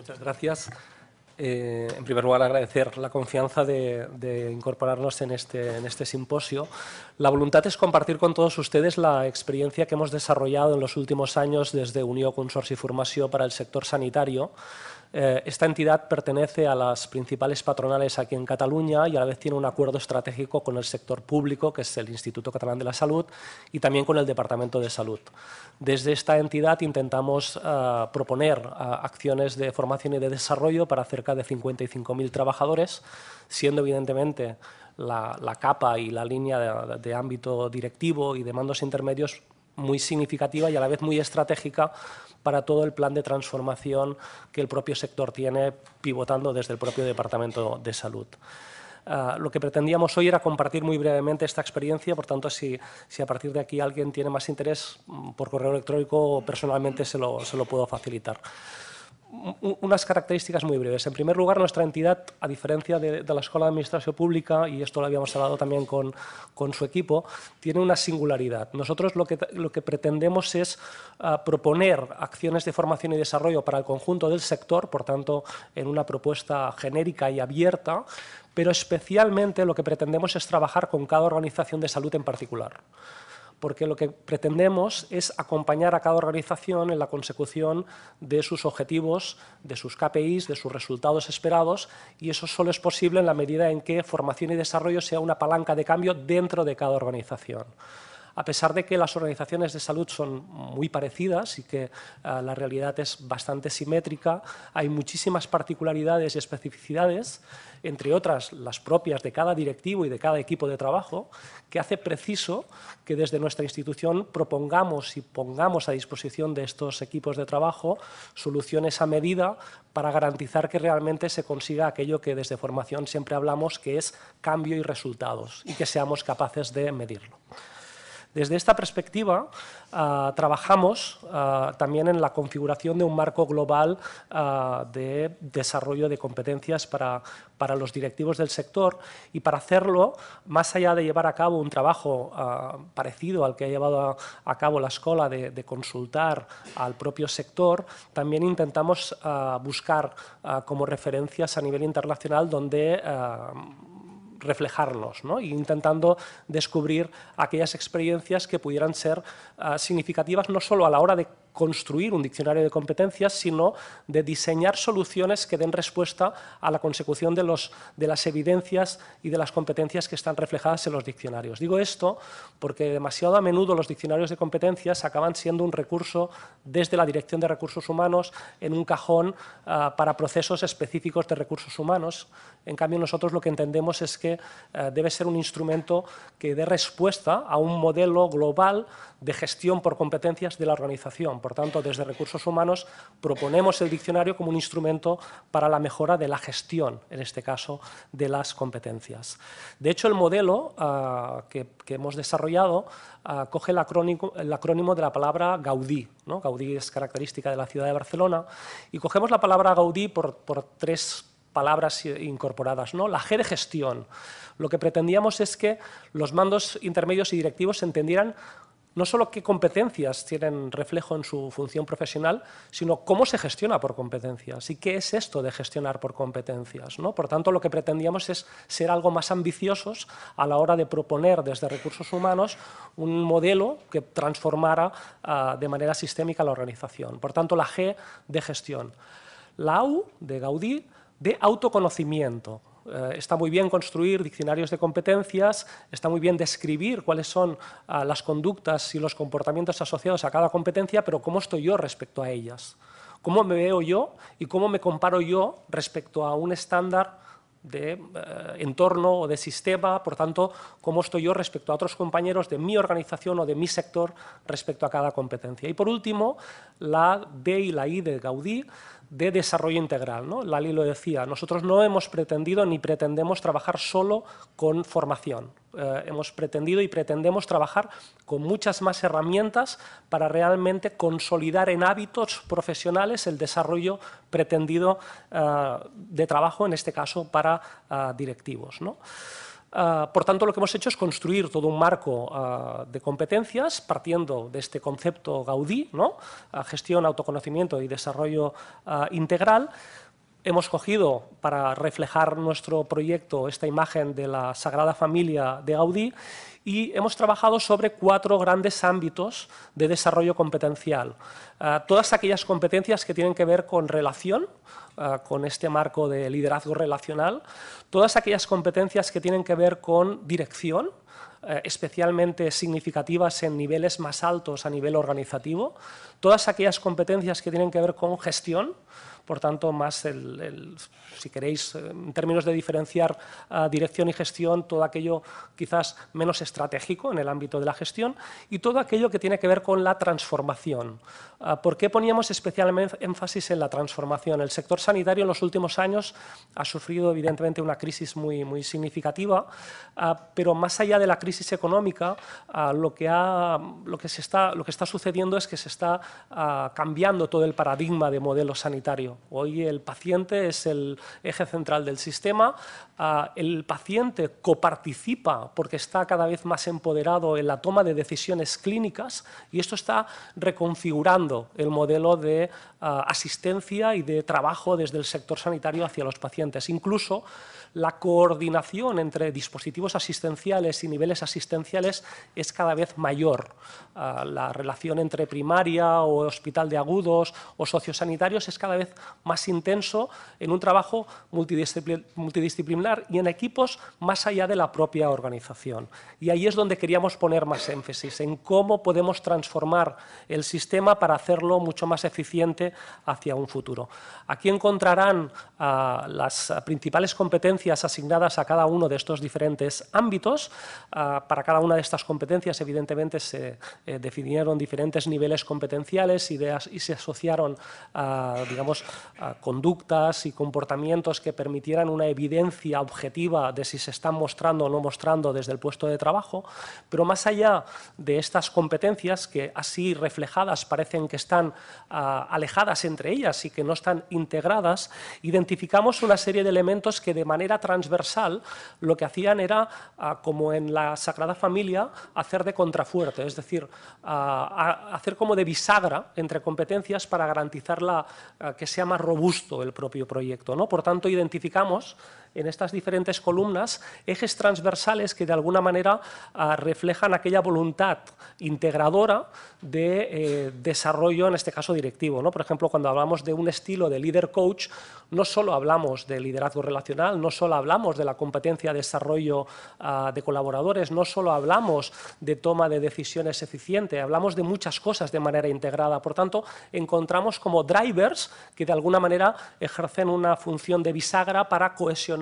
Muchas gracias. Eh, en primer lugar, agradecer la confianza de, incorporarnos en este, en este, simposio. La voluntad es compartir con todos ustedes la experiencia que hemos desarrollado en los últimos años desde Unió y Formación para el sector sanitario, eh, esta entidad pertenece a las principales patronales aquí en Cataluña y a la vez tiene un acuerdo estratégico con el sector público, que es el Instituto Catalán de la Salud, y también con el Departamento de Salud. Desde esta entidad intentamos eh, proponer eh, acciones de formación y de desarrollo para cerca de 55.000 trabajadores, siendo evidentemente la, capa y la línea de ámbito directivo y de mandos intermedios muy significativa y a la vez muy estratégica para todo el plan de transformación que el propio sector tiene pivotando desde el propio Departamento de Salud. Ah, lo que pretendíamos hoy era compartir muy brevemente esta experiencia, por tanto, si, si a partir de aquí alguien tiene más interés, mm, por correo electrónico personalmente se lo, se lo puedo facilitar unas características muy breves. En primer lugar, nuestra entidad, a diferencia de, la Escuela de Administración Pública, y esto lo habíamos hablado también con, con su equipo, tiene una singularidad. Nosotros lo que, lo que pretendemos es ah, proponer acciones de formación y desarrollo para el conjunto del sector, por tanto, en una propuesta genérica y abierta, pero especialmente lo que pretendemos es trabajar con cada organización de salud en particular porque lo que pretendemos es acompañar a cada organización en la consecución de sus objetivos, de sus KPIs, de sus resultados esperados, y eso solo es posible en la medida en que formación y desarrollo sea una palanca de cambio dentro de cada organización a pesar de que las organizaciones de salud son muy parecidas y que eh, la realidad es bastante simétrica, hay muchísimas particularidades y especificidades, entre otras las propias de cada directivo y de cada equipo de trabajo, que hace preciso que desde nuestra institución propongamos y pongamos a disposición de estos equipos de trabajo soluciones a medida para garantizar que realmente se consiga aquello que desde formación siempre hablamos, que es cambio y resultados, y que seamos capaces de medirlo. Desde esta perspectiva, ah, trabajamos ah, también en la configuración de un marco global ah, de desarrollo de competencias para, para, los directivos del sector y para hacerlo, más allá de llevar a cabo un trabajo parecido al que ha llevado a, cabo la escuela de, de, consultar al propio sector, también intentamos buscar como referencias a nivel internacional donde reflejarnos ¿no? e intentando descubrir aquellas experiencias que pudieran ser ah, significativas no solo a la hora de construir un diccionario de competencias, sino de diseñar soluciones que den respuesta a la consecución de, los, de las evidencias y de las competencias que están reflejadas en los diccionarios. Digo esto porque demasiado a menudo los diccionarios de competencias acaban siendo un recurso desde la Dirección de Recursos Humanos en un cajón ah, para procesos específicos de recursos humanos. En cambio, nosotros lo que entendemos es que ah, debe ser un instrumento que dé respuesta a un modelo global de gestión por competencias de la organización. Por tanto, desde recursos humanos proponemos el diccionario como un instrumento para la mejora de la gestión, en este caso, de las competencias. De hecho, el modelo ah, que, hemos desarrollado ah, coge el acrónimo, de la palabra Gaudí. ¿no? Gaudí es característica de la ciudad de Barcelona. Y cogemos la palabra Gaudí por, tres palabras incorporadas, ¿no? La G gestión. Lo que pretendíamos es que los mandos intermedios y directivos entendieran no solo qué competencias tienen reflejo en su función profesional, sino cómo se gestiona por competencias y qué es esto de gestionar por competencias. Por tanto, lo que pretendíamos es ser algo más ambiciosos a la hora de proponer desde recursos humanos un modelo que transformara ah, de manera sistémica la organización. Por tanto, la G de gestión. La U de Gaudí de autoconocimiento. Eh, está muy bien construir diccionarios de competencias, está muy bien describir cuáles son ah, las conductas y los comportamientos asociados a cada competencia, pero ¿cómo estoy yo respecto a ellas? ¿Cómo me veo yo y cómo me comparo yo respecto a un estándar de eh, entorno o de sistema, por tanto, cómo estoy yo respecto a otros compañeros de mi organización o de mi sector respecto a cada competencia. Y por último, la D y la I de Gaudí de desarrollo integral. ¿no? Lali lo decía, nosotros no hemos pretendido ni pretendemos trabajar solo con formación. Eh, hemos pretendido y pretendemos trabajar con muchas más herramientas para realmente consolidar en hábitos profesionales el desarrollo pretendido eh, de trabajo, en este caso para eh, directivos. ¿no? Ah, por tanto, lo que hemos hecho es construir todo un marco ah, de competencias partiendo de este concepto Gaudí, ah, gestión, autoconocimiento y desarrollo integral, hemos cogido para reflejar nuestro proyecto esta imagen de la Sagrada Familia de Gaudí y hemos trabajado sobre cuatro grandes ámbitos de desarrollo competencial. Eh, todas aquellas competencias que tienen que ver con relación, eh, con este marco de liderazgo relacional, todas aquellas competencias que tienen que ver con dirección, eh, especialmente significativas en niveles más altos a nivel organizativo, todas aquellas competencias que tienen que ver con gestión, por tanto, más, si queréis, eh, en términos de diferenciar eh, dirección y gestión, todo aquello quizás menos estratégico en el ámbito de la gestión y todo aquello que tiene que ver con la transformación. Eh, ¿Por qué poníamos especialmente énfasis en la transformación? El sector sanitario en los últimos años ha sufrido evidentemente una crisis muy, muy significativa, pero más allá de la crisis económica, lo, que lo, que se está, lo que está sucediendo es que se está cambiando todo el paradigma de modelos sanitarios Hoy el paciente es el eje central del sistema, ah, el paciente coparticipa porque está cada vez más empoderado en la toma de decisiones clínicas y esto está reconfigurando el modelo de ah, asistencia y de trabajo desde el sector sanitario hacia los pacientes. Incluso la coordinación entre dispositivos asistenciales y niveles asistenciales es cada vez mayor. Ah, la relación entre primaria o hospital de agudos o sociosanitarios es cada vez más intenso en un trabajo multidisciplinar y en equipos más allá de la propia organización. Y ahí es donde queríamos poner más énfasis, en cómo podemos transformar el sistema para hacerlo mucho más eficiente hacia un futuro. Aquí encontrarán las principales competencias asignadas a cada uno de estos diferentes ámbitos. Ah, para cada una de estas competencias, evidentemente, se eh, definieron diferentes niveles competenciales ...ideas y se asociaron, ah, digamos, conductas y comportamientos que permitieran una evidencia objetiva de si se están mostrando o no mostrando desde el puesto de trabajo, pero más allá de estas competencias que así reflejadas parecen que están ah, alejadas entre ellas y que no están integradas, identificamos una serie de elementos que de manera transversal lo que hacían era, ah, como en la Sagrada Familia, hacer de contrafuerte, es decir, ah, hacer como de bisagra entre competencias para garantizar la, que se sea más robusto el propio proyecto. ¿no? Por tanto, identificamos en estas diferentes columnas ejes transversales que de alguna manera ah, reflejan aquella voluntad integradora de eh, desarrollo, en este caso directivo. ¿no? Por ejemplo, cuando hablamos de un estilo de líder coach, no solo hablamos de liderazgo relacional, no solo hablamos de la competencia de desarrollo ah, de colaboradores, no solo hablamos de toma de decisiones eficiente, hablamos de muchas cosas de manera integrada. Por tanto, encontramos como drivers que de alguna manera ejercen una función de bisagra para cohesionar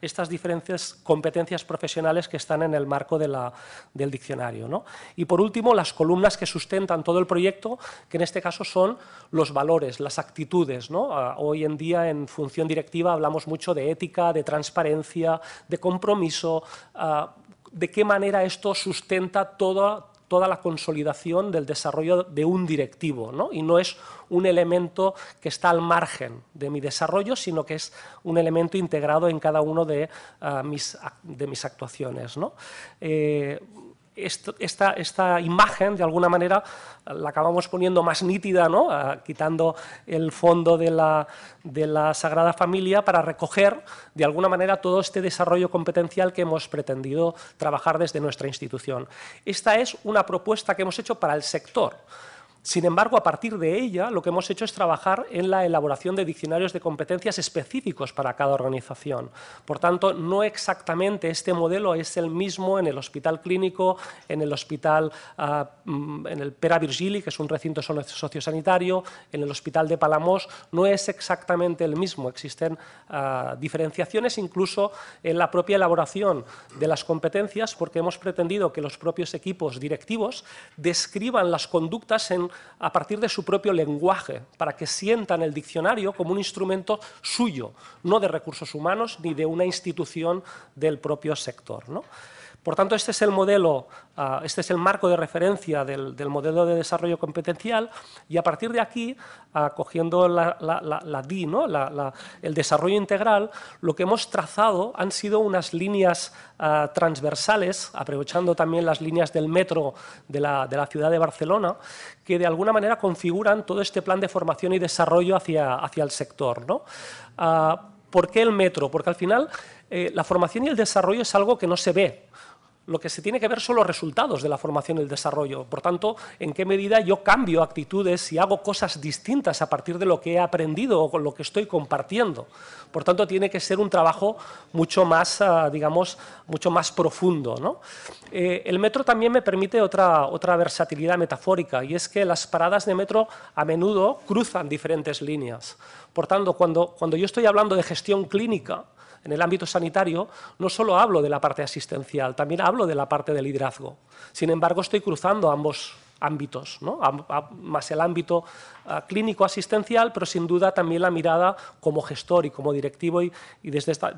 estas diferentes competencias profesionales que están en el marco de la, del diccionario. Y por último, las columnas que sustentan todo el proyecto, que en este caso son los valores, las actitudes. Ah, hoy en día en función directiva hablamos mucho de ética, de transparencia, de compromiso, ah, de qué manera esto sustenta todo, toda la consolidación del desarrollo de un directivo, ¿no? y no es un elemento que está al margen de mi desarrollo, sino que es un elemento integrado en cada una de, ah, mis, de mis, actuaciones. ¿no? Eh, esta, imagen, de alguna manera, la acabamos poniendo más nítida, ¿no? Ah, quitando el fondo de la, de la, Sagrada Familia para recoger, de alguna manera, todo este desarrollo competencial que hemos pretendido trabajar desde nuestra institución. Esta es una propuesta que hemos hecho para el sector. Sin embargo, a partir de ella, lo que hemos hecho es trabajar en la elaboración de diccionarios de competencias específicos para cada organización. Por tanto, no exactamente este modelo es el mismo en el hospital clínico, en el hospital, ah, mm, en el Pera Virgili, que es un recinto sociosanitario, en el hospital de Palamos, no es exactamente el mismo. Existen ah, diferenciaciones incluso en la propia elaboración de las competencias, porque hemos pretendido que los propios equipos directivos describan las conductas en a partir de su propio lenguaje, para que sientan el diccionario como un instrumento suyo, no de recursos humanos ni de una institución del propio sector. ¿no? Por tanto, este es el modelo, ah, este es el marco de referencia del, modelo de desarrollo competencial y a partir de aquí, ah, cogiendo la, la, el desarrollo integral, lo que hemos trazado han sido unas líneas ah, transversales, aprovechando también las líneas del metro de la, ciudad de Barcelona, que de alguna manera configuran todo este plan de formación y desarrollo hacia, el sector. ¿no? ¿Por qué el metro? Porque al final eh, la formación y el desarrollo es algo que no se ve lo que se tiene que ver son los resultados de la formación y el desarrollo. Por tanto, en qué medida yo cambio actitudes y hago cosas distintas a partir de lo que he aprendido o con lo que estoy compartiendo. Por tanto, tiene que ser un trabajo mucho más, ah, digamos, mucho más profundo. Eh, el metro también me permite otra, otra versatilidad metafórica y es que las paradas de metro a menudo cruzan diferentes líneas. Por tanto, cuando, cuando yo estoy hablando de gestión clínica, en el ámbito sanitario, no solo hablo de la parte asistencial, también hablo de la parte de liderazgo. Sin embargo, estoy cruzando ambos ámbitos, más el ámbito ah, clínico asistencial, pero sin duda también la mirada como gestor y como directivo y, desde, esta,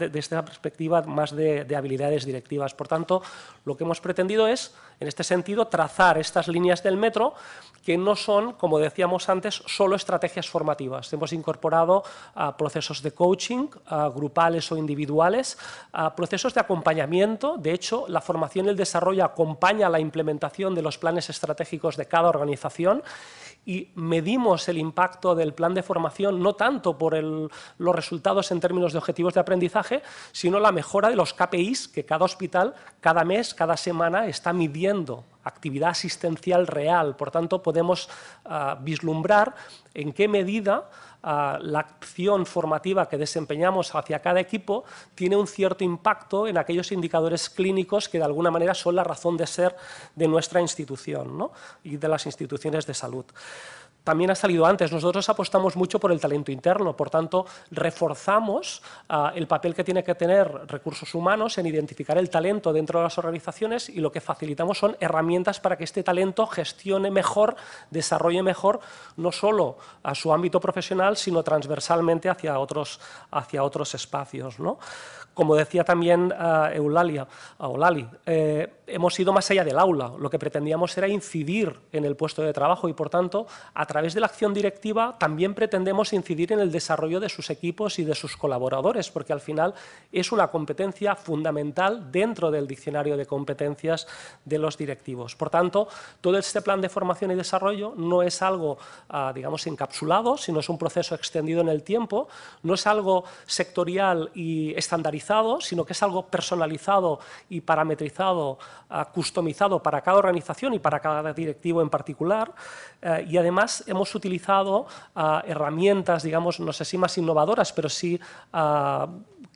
perspectiva más de, habilidades directivas. Por tanto, lo que hemos pretendido es, en este sentido, trazar estas líneas del metro que no son, como decíamos antes, solo estrategias formativas. Hemos incorporado a ah, procesos de coaching, ah, grupales o individuales, a procesos de acompañamiento. De hecho, la formación y el desarrollo acompaña la implementación de los planes estratégicos de cada organización y medimos el impacto del plan de formación no tanto por los resultados en términos de objetivos de aprendizaje, sino la mejora de los KPIs que cada hospital, cada mes, cada semana está midiendo actividad asistencial real. Por tanto, podemos ah, vislumbrar en qué medida la acción formativa que desempeñamos hacia cada equipo tiene un cierto impacto en aquellos indicadores clínicos que de alguna manera son la razón de ser de nuestra institución y de las instituciones de salud también ha salido antes. Nosotros apostamos mucho por el talento interno, por tanto, reforzamos ah, el papel que tiene que tener recursos humanos en identificar el talento dentro de las organizaciones y lo que facilitamos son herramientas para que este talento gestione mejor, desarrolle mejor, no solo a su ámbito profesional, sino transversalmente hacia otros, hacia otros espacios. ¿no? Como decía también eh, Eulalia, eh, hemos ido más allá del aula. Lo que pretendíamos era incidir en el puesto de trabajo y, por tanto, a través de la acción directiva también pretendemos incidir en el desarrollo de sus equipos y de sus colaboradores, porque al final es una competencia fundamental dentro del diccionario de competencias de los directivos. Por tanto, todo este plan de formación y desarrollo no es algo, ah, digamos, encapsulado, sino es un proceso extendido en el tiempo, no es algo sectorial y estandarizado sino que es algo personalizado y parametrizado, ah, customizado para cada organización y para cada directivo en particular. Eh, y además hemos utilizado ah, herramientas, digamos, no sé si más innovadoras, pero sí ah,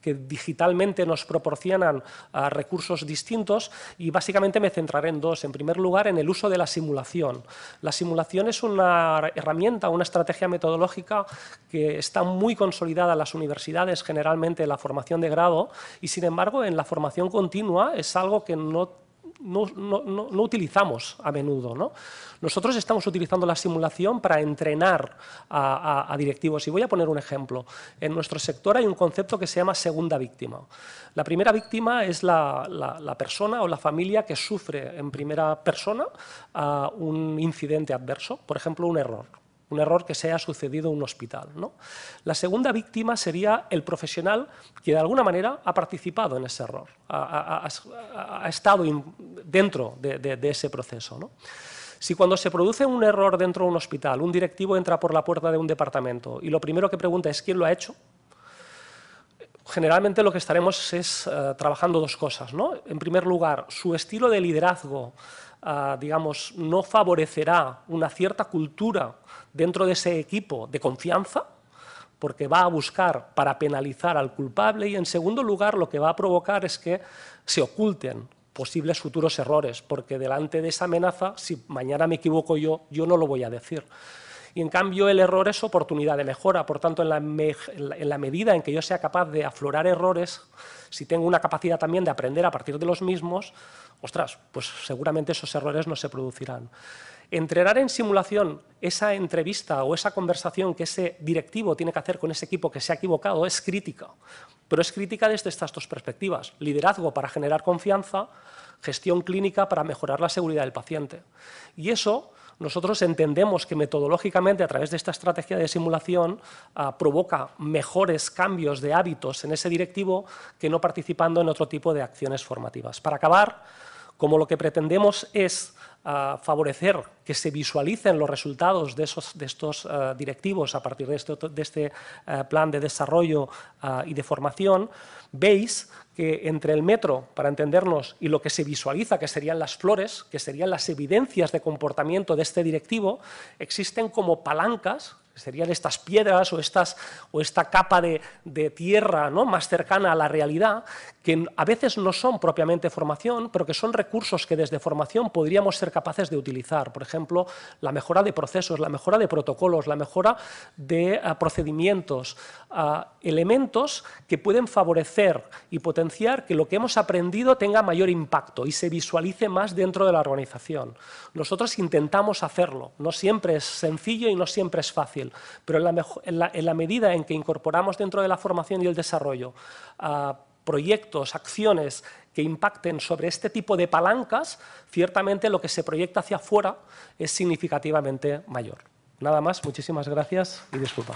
que digitalmente nos proporcionan ah, recursos distintos y básicamente me centraré en dos. En primer lugar, en el uso de la simulación. La simulación es una herramienta, una estrategia metodológica que está muy consolidada en las universidades, generalmente en la formación de grado, y sin embargo en la formación continua es algo que no no, utilizamos a menudo. Nosotros estamos utilizando la simulación para entrenar a, directivos. Y voy a poner un ejemplo. En nuestro sector hay un concepto que se llama segunda víctima. La primera víctima es la, persona o la familia que sufre en primera persona ah, un incidente adverso, por ejemplo, un error un error que se haya sucedido en un hospital. ¿no? La segunda víctima sería el profesional que de alguna manera ha participado en ese error, ha, estado dentro de, ese proceso. Si cuando se produce un error dentro de un hospital, un directivo entra por la puerta de un departamento y lo primero que pregunta es quién lo ha hecho, generalmente lo que estaremos es eh, trabajando dos cosas. ¿no? En primer lugar, su estilo de liderazgo Ah, digamos, no favorecerá una cierta cultura dentro de ese equipo de confianza, porque va a buscar para penalizar al culpable y, en segundo lugar, lo que va a provocar es que se oculten posibles futuros errores, porque delante de esa amenaza, si mañana me equivoco yo, yo no lo voy a decir y en cambio el error es oportunidad de mejora. Por tanto, en la, medida en que yo sea capaz de aflorar errores, si tengo una capacidad también de aprender a partir de los mismos, ostras, pues seguramente esos errores no se producirán. Entrenar en simulación esa entrevista o esa conversación que ese directivo tiene que hacer con ese equipo que se ha equivocado es crítica, pero es crítica desde estas dos perspectivas. Liderazgo para generar confianza, gestión clínica para mejorar la seguridad del paciente. Y eso nosotros entendemos que metodológicamente a través de esta estrategia de simulación ah, provoca mejores cambios de hábitos en ese directivo que no participando en otro tipo de acciones formativas. Para acabar, como lo que pretendemos es ah, favorecer que se visualicen los resultados de, esos, de estos ah, directivos a partir de este, de este ah, plan de desarrollo y de formación, veis que entre el metro, para entendernos, y lo que se visualiza, que serían las flores, que serían las evidencias de comportamiento de este directivo, existen como palancas serían estas piedras o, estas, o esta capa de, tierra ¿no? más cercana a la realidad, que a veces no son propiamente formación, pero que son recursos que desde formación podríamos ser capaces de utilizar. Por ejemplo, la mejora de procesos, la mejora de protocolos, la mejora de ah, procedimientos, ah, elementos que pueden favorecer y potenciar que lo que hemos aprendido tenga mayor impacto y se visualice más dentro de la organización. Nosotros intentamos hacerlo, no siempre es sencillo y no siempre es fácil pero en la, medida en que incorporamos dentro de la formación y el desarrollo ah, proyectos, acciones que impacten sobre este tipo de palancas, ciertamente lo que se proyecta hacia afuera es significativamente mayor. Nada más, muchísimas gracias y disculpa.